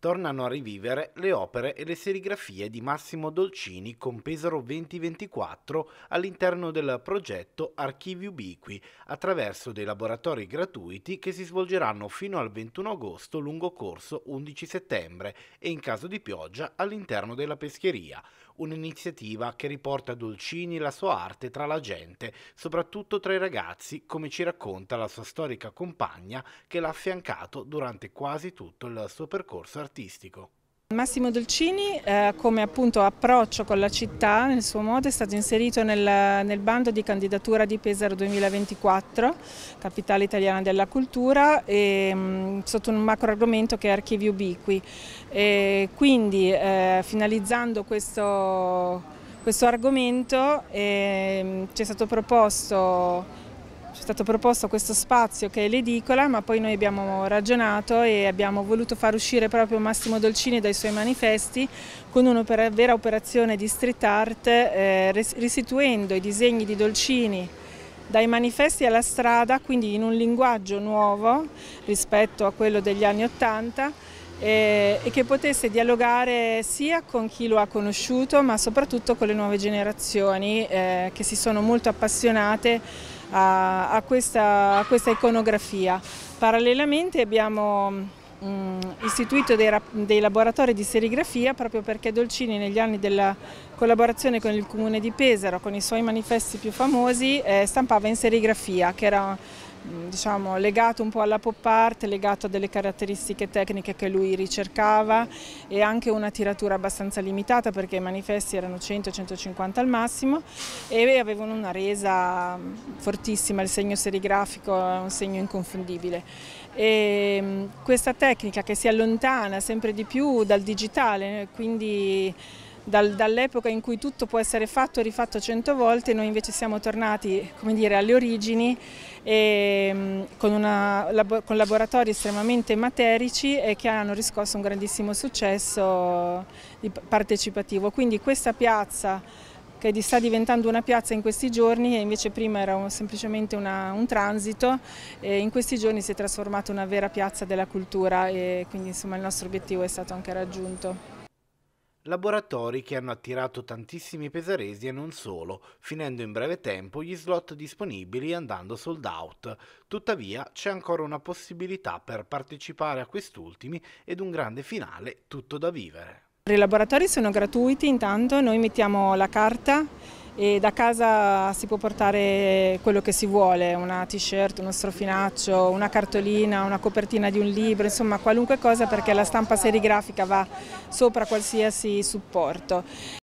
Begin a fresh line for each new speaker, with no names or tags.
tornano a rivivere le opere e le serigrafie di Massimo Dolcini con Pesaro 2024 all'interno del progetto Archivi Ubiqui attraverso dei laboratori gratuiti che si svolgeranno fino al 21 agosto lungo corso 11 settembre e in caso di pioggia all'interno della pescheria, un'iniziativa che riporta Dolcini e la sua arte tra la gente, soprattutto tra i ragazzi, come ci racconta la sua storica compagna che l'ha affiancato durante quasi tutto il suo percorso artistico artistico.
Massimo Dolcini eh, come appunto approccio con la città nel suo modo è stato inserito nel, nel bando di candidatura di Pesaro 2024, capitale italiana della cultura, e, mh, mm, sotto un macro argomento che è archivi ubiqui. E quindi eh, finalizzando questo, questo argomento eh, ci è stato proposto ci è stato proposto questo spazio che è l'edicola, ma poi noi abbiamo ragionato e abbiamo voluto far uscire proprio Massimo Dolcini dai suoi manifesti con una vera operazione di street art, eh, restituendo i disegni di Dolcini dai manifesti alla strada, quindi in un linguaggio nuovo rispetto a quello degli anni Ottanta e, eh, e che potesse dialogare sia con chi lo ha conosciuto ma soprattutto con le nuove generazioni eh, che si sono molto appassionate a, a, questa, a questa iconografia. Parallelamente abbiamo mm, istituito dei, dei, laboratori di serigrafia proprio perché Dolcini negli anni della collaborazione con il comune di Pesaro, con i suoi manifesti più famosi, eh, stampava in serigrafia, che era Mm, diciamo, legato un po' alla pop art, legato a delle caratteristiche tecniche che lui ricercava e anche una tiratura abbastanza limitata perché i manifesti erano 100-150 al massimo e avevano una resa mm, fortissima, il segno serigrafico è un segno inconfondibile. E mm, questa tecnica che si allontana sempre di più dal digitale, quindi dal, dall'epoca in cui tutto può essere fatto e rifatto cento volte, noi invece siamo tornati dire, alle origini e, ehm, con, una, con laboratori estremamente materici e che hanno riscosso un grandissimo successo partecipativo. Quindi questa piazza che sta diventando una piazza in questi giorni e invece prima era un, semplicemente una, un transito e in questi giorni si è trasformata una vera piazza della cultura e quindi insomma il nostro obiettivo è stato anche raggiunto
laboratori che hanno attirato tantissimi pesaresi e non solo, finendo in breve tempo gli slot disponibili andando sold out. Tuttavia c'è ancora una possibilità per partecipare a quest'ultimi ed un grande finale tutto da vivere.
I laboratori sono gratuiti intanto, noi mettiamo la carta e da casa si può portare quello che si vuole, una t-shirt, uno strofinaccio, una cartolina, una copertina di un libro, insomma qualunque cosa perché la stampa serigrafica va sopra qualsiasi supporto.